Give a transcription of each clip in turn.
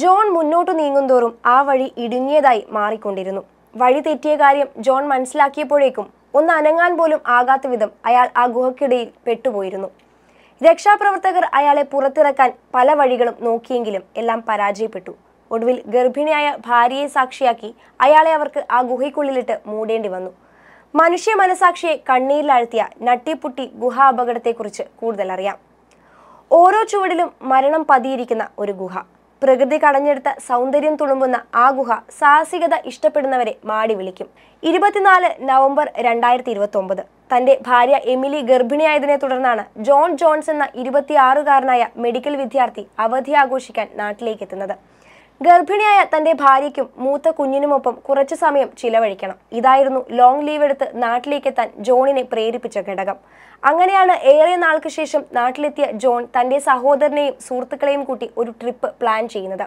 John മുന്നോട്ട് നീങ്ങുന്തോറും ആ വഴി ഇടുങ്ങിയതായി മാറിക്കൊണ്ടിരുന്നു വഴി തെറ്റിയ കാര്യം ജോൺ മനസ്സിലാക്കിയപ്പോഴേക്കും ഒന്ന് അനങ്ങാൻ പോലും ആകാത്ത വിധം അയാൾ ആ ഗുഹയ്ക്കിടയിൽ പെട്ടുപോയിരുന്നു രക്ഷാപ്രവർത്തകർ അയാളെ പുറത്തിറക്കാൻ പല വഴികളും നോക്കിയെങ്കിലും എല്ലാം പരാജയപ്പെട്ടു ഒടുവിൽ ഗർഭിണിയായ ഭാര്യയെ സാക്ഷിയാക്കി അയാളെ അവർക്ക് ആ ഗുഹയ്ക്കുള്ളിലിട്ട് മൂടേണ്ടി വന്നു മനുഷ്യ മനസാക്ഷിയെ കണ്ണീരിലാഴ്ത്തിയ നട്ടിപ്പുട്ടി ഗുഹ അപകടത്തെക്കുറിച്ച് കൂടുതലറിയാം ഓരോ ചുവടിലും മരണം പതിയിരിക്കുന്ന ഒരു ഗുഹ പ്രകൃതി കടഞ്ഞെടുത്ത സൗന്ദര്യം തുളുമ്പുന്ന ആ ഗുഹ സാഹസികത ഇഷ്ടപ്പെടുന്നവരെ മാടി വിളിക്കും ഇരുപത്തിനാല് നവംബർ രണ്ടായിരത്തി ഇരുപത്തി ഒമ്പത് തന്റെ ഭാര്യ എമിലി ഗർഭിണിയായതിനെ തുടർന്നാണ് ജോൺ ജോൺസ് എന്ന ഇരുപത്തിയാറുകാരനായ മെഡിക്കൽ വിദ്യാർത്ഥി അവധി ആഘോഷിക്കാൻ എത്തുന്നത് ഗർഭിണിയായ തന്റെ ഭാര്യയ്ക്കും മൂത്ത കുഞ്ഞിനുമൊപ്പം കുറച്ചു സമയം ചിലവഴിക്കണം ഇതായിരുന്നു ലോങ് ലീവ് എടുത്ത് നാട്ടിലേക്കെത്താൻ ജോണിനെ പ്രേരിപ്പിച്ച ഘടകം അങ്ങനെയാണ് ഏറെ നാൾക്ക് ശേഷം നാട്ടിലെത്തിയ ജോൺ തന്റെ സഹോദരനെയും സുഹൃത്തുക്കളെയും കൂട്ടി ഒരു ട്രിപ്പ് പ്ലാൻ ചെയ്യുന്നത്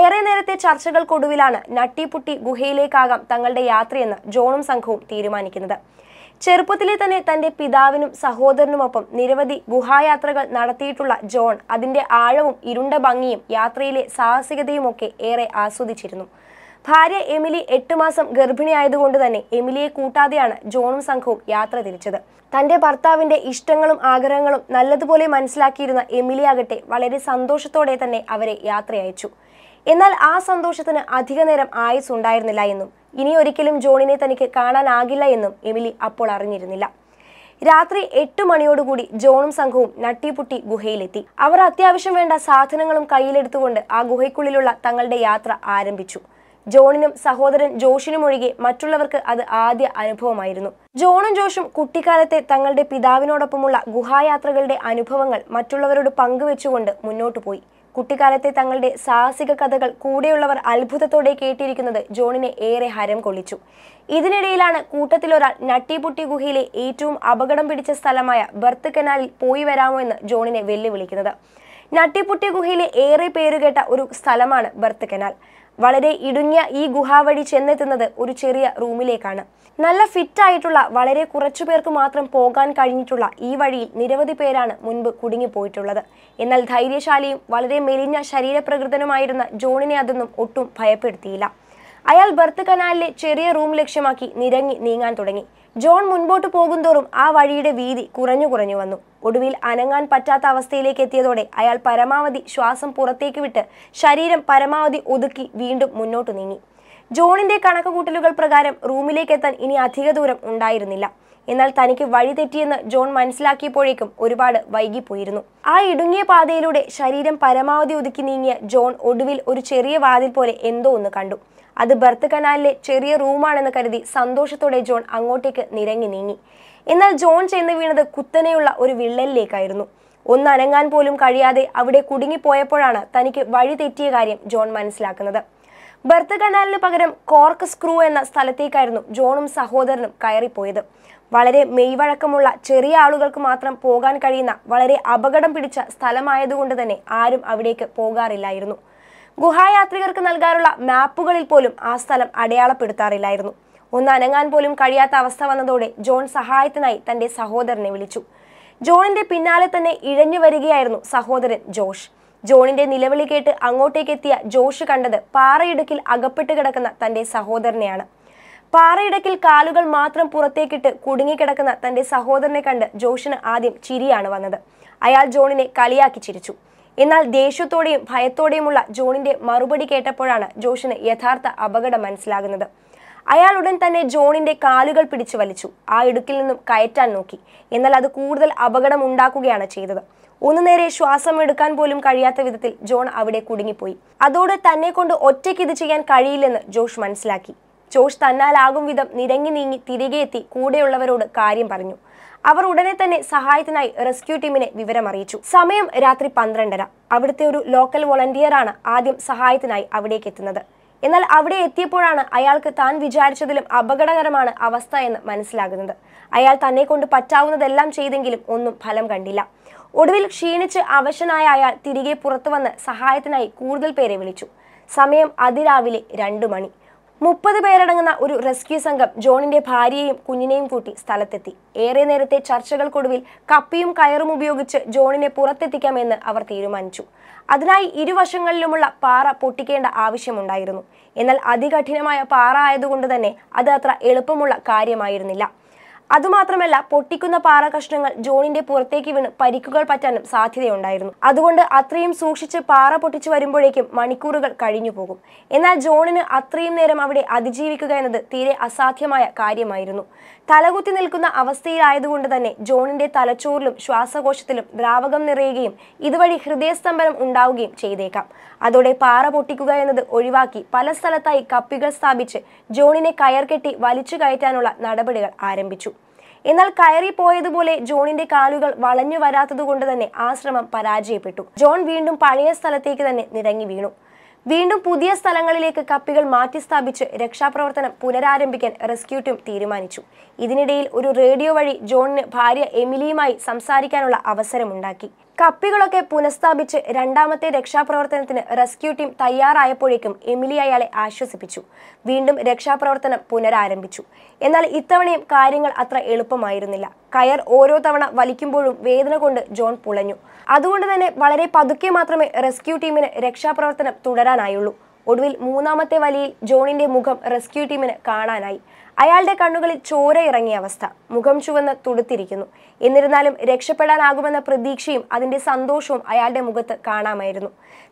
ഏറെ നേരത്തെ ചർച്ചകൾക്കൊടുവിലാണ് നട്ടിപ്പുട്ടി ഗുഹയിലേക്കാകാം തങ്ങളുടെ യാത്രയെന്ന് ജോണും സംഘവും തീരുമാനിക്കുന്നത് ചെറുപ്പത്തിലെ തന്നെ തന്റെ പിതാവിനും സഹോദരനുമൊപ്പം നിരവധി ഗുഹായാത്രകൾ നടത്തിയിട്ടുള്ള ജോൺ അതിന്റെ ആഴവും ഇരുണ്ട ഭംഗിയും യാത്രയിലെ സാഹസികതയുമൊക്കെ ഏറെ ആസ്വദിച്ചിരുന്നു ഭാര്യ എമിലി എട്ട് മാസം ഗർഭിണിയായതുകൊണ്ട് തന്നെ എമിലിയെ കൂട്ടാതെയാണ് ജോണും സംഘവും യാത്ര തിരിച്ചത് തന്റെ ഭർത്താവിന്റെ ഇഷ്ടങ്ങളും ആഗ്രഹങ്ങളും നല്ലതുപോലെ മനസ്സിലാക്കിയിരുന്ന എമിലി ആകട്ടെ വളരെ സന്തോഷത്തോടെ തന്നെ അവരെ യാത്രയച്ചു എന്നാൽ ആ സന്തോഷത്തിന് അധികനേരം ആയുസ് ഉണ്ടായിരുന്നില്ല എന്നും ഇനി ഒരിക്കലും ജോണിനെ തനിക്ക് കാണാനാകില്ല എന്നും എമിലി അപ്പോൾ അറിഞ്ഞിരുന്നില്ല രാത്രി എട്ട് മണിയോടുകൂടി ജോണും സംഘവും നട്ടിപുട്ടി ഗുഹയിലെത്തി അവർ അത്യാവശ്യം വേണ്ട സാധനങ്ങളും കയ്യിലെടുത്തുകൊണ്ട് ആ ഗുഹയ്ക്കുള്ളിലുള്ള തങ്ങളുടെ യാത്ര ആരംഭിച്ചു ജോണിനും സഹോദരൻ ജോഷിനും ഒഴികെ മറ്റുള്ളവർക്ക് അത് ആദ്യ അനുഭവമായിരുന്നു ജോണും ജോഷും കുട്ടിക്കാലത്തെ തങ്ങളുടെ പിതാവിനോടൊപ്പമുള്ള ഗുഹായാത്രകളുടെ അനുഭവങ്ങൾ മറ്റുള്ളവരോട് പങ്കുവെച്ചുകൊണ്ട് മുന്നോട്ടു പോയി കുട്ടിക്കാലത്തെ തങ്ങളുടെ സാഹസിക കഥകൾ കൂടെയുള്ളവർ അത്ഭുതത്തോടെ കേട്ടിരിക്കുന്നത് ജോണിനെ ഏറെ ഹരം കൊള്ളിച്ചു ഇതിനിടയിലാണ് കൂട്ടത്തിലൊരാൾ നട്ടിപുട്ടി ഗുഹയിലെ ഏറ്റവും അപകടം പിടിച്ച സ്ഥലമായ ബർത്ത് കനാലിൽ പോയി വരാമോ എന്ന് ജോണിനെ വെല്ലുവിളിക്കുന്നത് നട്ടിപ്പുട്ടി ഗുഹയിലെ ഏറെ പേരുകേട്ട ഒരു സ്ഥലമാണ് ബർത്ത് കനാൽ വളരെ ഇടുങ്ങിയ ഈ ഗുഹ വഴി ചെന്നെത്തുന്നത് ഒരു ചെറിയ റൂമിലേക്കാണ് നല്ല ഫിറ്റ് ആയിട്ടുള്ള വളരെ കുറച്ചു പേർക്ക് മാത്രം പോകാൻ കഴിഞ്ഞിട്ടുള്ള ഈ വഴിയിൽ നിരവധി പേരാണ് മുൻപ് കുടുങ്ങിപ്പോയിട്ടുള്ളത് എന്നാൽ ധൈര്യശാലിയും വളരെ മെലിഞ്ഞ ശരീരപ്രകൃതനുമായിരുന്ന ജോണിനെ അതൊന്നും ഒട്ടും ഭയപ്പെടുത്തിയില്ല അയാൾ ബർത്ത് കനാലിലെ ചെറിയ റൂം ലക്ഷ്യമാക്കി നിരങ്ങി നീങ്ങാൻ തുടങ്ങി ജോൺ മുൻപോട്ട് പോകുന്തോറും ആ വഴിയുടെ വീതി കുറഞ്ഞു കുറഞ്ഞു വന്നു ഒടുവിൽ അനങ്ങാൻ പറ്റാത്ത അവസ്ഥയിലേക്ക് എത്തിയതോടെ അയാൾ പരമാവധി ശ്വാസം പുറത്തേക്ക് വിട്ട് ശരീരം പരമാവധി ഒതുക്കി വീണ്ടും മുന്നോട്ട് നീങ്ങി ജോണിന്റെ കണക്കുകൂട്ടലുകൾ പ്രകാരം എത്താൻ ഇനി അധിക ദൂരം ഉണ്ടായിരുന്നില്ല എന്നാൽ തനിക്ക് വഴിതെറ്റിയെന്ന് ജോൺ മനസ്സിലാക്കിയപ്പോഴേക്കും ഒരുപാട് വൈകിപ്പോയിരുന്നു ആ ഇടുങ്ങിയ പാതയിലൂടെ ശരീരം പരമാവധി ഒതുക്കി നീങ്ങിയ ജോൺ ഒടുവിൽ ഒരു ചെറിയ വാതിൽ പോലെ എന്തോ ഒന്ന് കണ്ടു അത് ബർത്ത് കനാലിലെ ചെറിയ റൂമാണെന്ന് കരുതി സന്തോഷത്തോടെ ജോൺ അങ്ങോട്ടേക്ക് നിരങ്ങി നീങ്ങി എന്നാൽ ജോൺ ചെന്ന് വീണത് കുത്തനെയുള്ള ഒരു വിള്ളലിലേക്കായിരുന്നു ഒന്ന് അനങ്ങാൻ പോലും കഴിയാതെ അവിടെ കുടുങ്ങിപ്പോയപ്പോഴാണ് തനിക്ക് വഴി തെറ്റിയ കാര്യം ജോൺ മനസ്സിലാക്കുന്നത് ബർത്ത് കനാലിന് പകരം കോർക്ക് സ്ക്രൂ എന്ന സ്ഥലത്തേക്കായിരുന്നു ജോണും സഹോദരനും കയറിപ്പോയത് വളരെ മെയ്വഴക്കമുള്ള ചെറിയ ആളുകൾക്ക് മാത്രം പോകാൻ കഴിയുന്ന വളരെ അപകടം പിടിച്ച സ്ഥലമായതുകൊണ്ട് തന്നെ ആരും അവിടേക്ക് പോകാറില്ലായിരുന്നു ഗുഹായാത്രികർക്ക് നൽകാറുള്ള മാപ്പുകളിൽ പോലും ആ സ്ഥലം അടയാളപ്പെടുത്താറില്ലായിരുന്നു ഒന്ന് അനങ്ങാൻ പോലും കഴിയാത്ത അവസ്ഥ വന്നതോടെ ജോൺ സഹായത്തിനായി തന്റെ സഹോദരനെ വിളിച്ചു ജോണിന്റെ പിന്നാലെ തന്നെ ഇഴഞ്ഞു വരികയായിരുന്നു സഹോദരൻ ജോഷ് ജോണിന്റെ നിലവിളി കേട്ട് അങ്ങോട്ടേക്കെത്തിയ ജോഷ് കണ്ടത് പാറയിടുക്കിൽ അകപ്പെട്ട് കിടക്കുന്ന തന്റെ സഹോദരനെയാണ് പാറയിടക്കിൽ കാലുകൾ മാത്രം പുറത്തേക്കിട്ട് കുടുങ്ങിക്കിടക്കുന്ന തന്റെ സഹോദരനെ കണ്ട് ജോഷിന് ആദ്യം ചിരിയാണ് വന്നത് അയാൾ ജോണിനെ കളിയാക്കി ചിരിച്ചു എന്നാൽ ദേഷ്യത്തോടെയും ഭയത്തോടെയുമുള്ള ജോണിന്റെ മറുപടി കേട്ടപ്പോഴാണ് ജോഷിന് യഥാർത്ഥ അപകടം മനസ്സിലാകുന്നത് അയാൾ ഉടൻ തന്നെ ജോണിന്റെ കാലുകൾ പിടിച്ചു വലിച്ചു ആ ഇടുക്കിൽ നിന്നും കയറ്റാൻ നോക്കി എന്നാൽ അത് കൂടുതൽ അപകടം ഉണ്ടാക്കുകയാണ് ചെയ്തത് ഒന്നു നേരെ ശ്വാസം എടുക്കാൻ പോലും കഴിയാത്ത വിധത്തിൽ ജോൺ അവിടെ കുടുങ്ങിപ്പോയി അതോടെ തന്നെ കൊണ്ട് ഒറ്റയ്ക്ക് ഇത് ചെയ്യാൻ കഴിയില്ലെന്ന് ജോഷ് മനസ്സിലാക്കി ജോഷ് തന്നാലാകും വിധം നിരങ്ങി നീങ്ങി തിരികെ എത്തി കൂടെയുള്ളവരോട് കാര്യം പറഞ്ഞു അവർ ഉടനെ തന്നെ സഹായത്തിനായി റെസ്ക്യൂ ടീമിനെ വിവരമറിയിച്ചു സമയം രാത്രി പന്ത്രണ്ടര അവിടുത്തെ ഒരു ലോക്കൽ വോളണ്ടിയറാണ് ആദ്യം സഹായത്തിനായി അവിടേക്ക് എത്തുന്നത് എന്നാൽ അവിടെ എത്തിയപ്പോഴാണ് അയാൾക്ക് താൻ വിചാരിച്ചതിലും അപകടകരമാണ് അവസ്ഥ എന്ന് മനസ്സിലാകുന്നത് അയാൾ തന്നെ കൊണ്ട് പറ്റാവുന്നതെല്ലാം ചെയ്തെങ്കിലും ഒന്നും ഫലം കണ്ടില്ല ഒടുവിൽ ക്ഷീണിച്ച് അവശനായ അയാൾ തിരികെ പുറത്തു വന്ന് സഹായത്തിനായി കൂടുതൽ പേരെ വിളിച്ചു സമയം അതിരാവിലെ രണ്ടു മണി മുപ്പത് പേരടങ്ങുന്ന ഒരു റെസ്ക്യൂ സംഘം ജോണിന്റെ ഭാര്യയെയും കുഞ്ഞിനെയും കൂട്ടി സ്ഥലത്തെത്തി ഏറെ നേരത്തെ ചർച്ചകൾക്കൊടുവിൽ കപ്പിയും കയറും ഉപയോഗിച്ച് ജോണിനെ പുറത്തെത്തിക്കാമെന്ന് അവർ തീരുമാനിച്ചു അതിനായി ഇരുവശങ്ങളിലുമുള്ള പാറ പൊട്ടിക്കേണ്ട ആവശ്യമുണ്ടായിരുന്നു എന്നാൽ അതികഠിനമായ പാറ ആയതുകൊണ്ട് തന്നെ അത് അത്ര എളുപ്പമുള്ള കാര്യമായിരുന്നില്ല അതുമാത്രമല്ല പൊട്ടിക്കുന്ന പാറ കഷ്ണങ്ങൾ ജോണിന്റെ പുറത്തേക്ക് വീണ് പരിക്കുകൾ പറ്റാനും സാധ്യതയുണ്ടായിരുന്നു അതുകൊണ്ട് അത്രയും സൂക്ഷിച്ച് പാറ പൊട്ടിച്ചു വരുമ്പോഴേക്കും മണിക്കൂറുകൾ കഴിഞ്ഞു പോകും എന്നാൽ ജോണിന് അത്രയും നേരം അവിടെ അതിജീവിക്കുക എന്നത് തീരെ അസാധ്യമായ കാര്യമായിരുന്നു തലകുത്തി നിൽക്കുന്ന അവസ്ഥയിലായതുകൊണ്ട് തന്നെ ജോണിന്റെ തലച്ചോറിലും ശ്വാസകോശത്തിലും ദ്രാവകം നിറയുകയും ഇതുവഴി ഹൃദയസ്തംഭനം ഉണ്ടാവുകയും ചെയ്തേക്കാം അതോടെ പാറ പൊട്ടിക്കുക എന്നത് ഒഴിവാക്കി പല സ്ഥലത്തായി കപ്പികൾ സ്ഥാപിച്ച് ജോണിനെ കയർ കെട്ടി വലിച്ചു കയറ്റാനുള്ള നടപടികൾ ആരംഭിച്ചു എന്നാൽ കയറി പോയതുപോലെ ജോണിന്റെ കാലുകൾ വളഞ്ഞു വരാത്തതുകൊണ്ട് തന്നെ ആ ശ്രമം പരാജയപ്പെട്ടു ജോൺ വീണ്ടും പഴയ സ്ഥലത്തേക്ക് തന്നെ നിരങ്ങി വീണു വീണ്ടും പുതിയ സ്ഥലങ്ങളിലേക്ക് കപ്പികൾ മാറ്റി സ്ഥാപിച്ച് രക്ഷാപ്രവർത്തനം പുനരാരംഭിക്കാൻ റെസ്ക്യൂ ടീം തീരുമാനിച്ചു ഇതിനിടയിൽ ഒരു റേഡിയോ വഴി ജോണിന് ഭാര്യ എമിലിയുമായി സംസാരിക്കാനുള്ള അവസരമുണ്ടാക്കി കപ്പികളൊക്കെ പുനഃസ്ഥാപിച്ച് രണ്ടാമത്തെ രക്ഷാപ്രവർത്തനത്തിന് റെസ്ക്യൂ ടീം തയ്യാറായപ്പോഴേക്കും എമിലി അയാളെ ആശ്വസിപ്പിച്ചു വീണ്ടും രക്ഷാപ്രവർത്തനം പുനരാരംഭിച്ചു എന്നാൽ ഇത്തവണയും കാര്യങ്ങൾ അത്ര എളുപ്പമായിരുന്നില്ല കയർ ഓരോ തവണ വലിക്കുമ്പോഴും വേദന കൊണ്ട് ജോൺ പുളഞ്ഞു അതുകൊണ്ട് തന്നെ വളരെ പതുക്കെ മാത്രമേ റെസ്ക്യൂ ടീമിന് രക്ഷാപ്രവർത്തനം തുടരാനായുള്ളൂ ഒടുവിൽ മൂന്നാമത്തെ വലിയിൽ ജോണിന്റെ മുഖം റെസ്ക്യൂ ടീമിന് കാണാനായി അയാളുടെ കണ്ണുകളിൽ ചോര ഇറങ്ങിയ അവസ്ഥ മുഖം ചുവന്ന് തുടുത്തിരിക്കുന്നു എന്നിരുന്നാലും രക്ഷപ്പെടാനാകുമെന്ന പ്രതീക്ഷയും അതിന്റെ സന്തോഷവും അയാളുടെ മുഖത്ത് കാണാമായിരുന്നു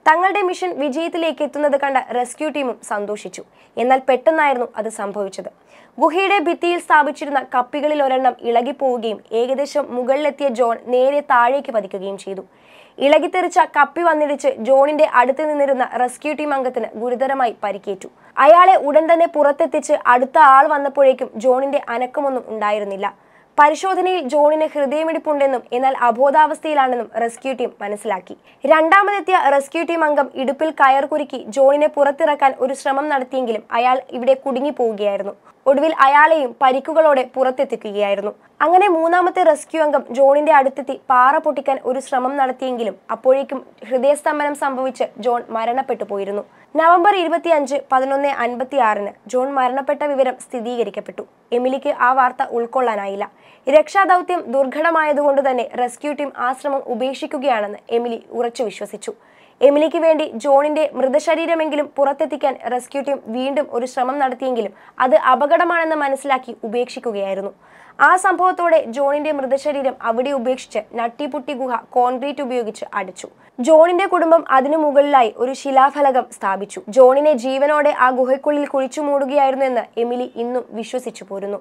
തങ്ങളുടെ മിഷൻ വിജയത്തിലേക്ക് എത്തുന്നത് കണ്ട റെസ്ക്യൂ ടീമും സന്തോഷിച്ചു എന്നാൽ പെട്ടെന്നായിരുന്നു അത് സംഭവിച്ചത് ഗുഹയുടെ ഭിത്തിയിൽ സ്ഥാപിച്ചിരുന്ന കപ്പികളിൽ ഒരെണ്ണം ഇളകിപ്പോവുകയും ഏകദേശം മുകളിലെത്തിയ ജോൺ നേരെ താഴേക്ക് പതിക്കുകയും ചെയ്തു ഇളകിത്തെറിച്ച കപ്പി വന്നിടിച്ച് ജോണിന്റെ അടുത്ത് നിന്നിരുന്ന റെസ്ക്യൂ ടീം അംഗത്തിന് ഗുരുതരമായി പരിക്കേറ്റു അയാളെ ഉടൻ തന്നെ പുറത്തെത്തിച്ച് അടുത്ത ആൾ വന്നപ്പോഴേക്കും ജോണിന്റെ അനക്കമൊന്നും ഉണ്ടായിരുന്നില്ല പരിശോധനയിൽ ജോണിന് ഹൃദയമിടിപ്പുണ്ടെന്നും എന്നാൽ അബോധാവസ്ഥയിലാണെന്നും റെസ്ക്യൂ ടീം മനസ്സിലാക്കി രണ്ടാമതെത്തിയ റെസ്ക്യൂ ടീം അംഗം ഇടുപ്പിൽ കയർ കുരുക്കി ജോണിനെ പുറത്തിറക്കാൻ ഒരു ശ്രമം നടത്തിയെങ്കിലും അയാൾ ഇവിടെ കുടുങ്ങി പോവുകയായിരുന്നു ഒടുവിൽ അയാളെയും പരിക്കുകളോടെ പുറത്തെത്തിക്കുകയായിരുന്നു അങ്ങനെ മൂന്നാമത്തെ റെസ്ക്യൂ അംഗം ജോണിന്റെ അടുത്തെത്തി പാറ പൊട്ടിക്കാൻ ഒരു ശ്രമം നടത്തിയെങ്കിലും അപ്പോഴേക്കും ഹൃദയസ്തംഭനം സംഭവിച്ച് ജോൺ മരണപ്പെട്ടു പോയിരുന്നു നവംബർ അഞ്ച് പതിനൊന്ന് അൻപത്തി ആറിന് ജോൺ മരണപ്പെട്ട വിവരം സ്ഥിരീകരിക്കപ്പെട്ടു എമിലിക്ക് ആ വാർത്ത ഉൾക്കൊള്ളാനായില്ല രക്ഷാദൗത്യം ദുർഘടമായതുകൊണ്ട് തന്നെ റെസ്ക്യൂ ടീം ആ ശ്രമം ഉപേക്ഷിക്കുകയാണെന്ന് എമിലി ഉറച്ചു വിശ്വസിച്ചു എമിലിക്ക് വേണ്ടി ജോണിന്റെ മൃതശരീരമെങ്കിലും പുറത്തെത്തിക്കാൻ റെസ്ക്യൂ ടീം വീണ്ടും ഒരു ശ്രമം നടത്തിയെങ്കിലും അത് അപകടമാണെന്ന് മനസ്സിലാക്കി ഉപേക്ഷിക്കുകയായിരുന്നു ആ സംഭവത്തോടെ ജോണിന്റെ മൃതശരീരം അവിടെ ഉപേക്ഷിച്ച് നട്ടിപുട്ടി ഗുഹ കോൺക്രീറ്റ് ഉപയോഗിച്ച് അടച്ചു ജോണിന്റെ കുടുംബം അതിനു മുകളിലായി ഒരു ശിലാഫലകം സ്ഥാപിച്ചു ജോണിനെ ജീവനോടെ ആ ഗുഹയ്ക്കുള്ളിൽ കുഴിച്ചു മൂടുകയായിരുന്നു എന്ന് എമിലി ഇന്നും വിശ്വസിച്ചു പോരുന്നു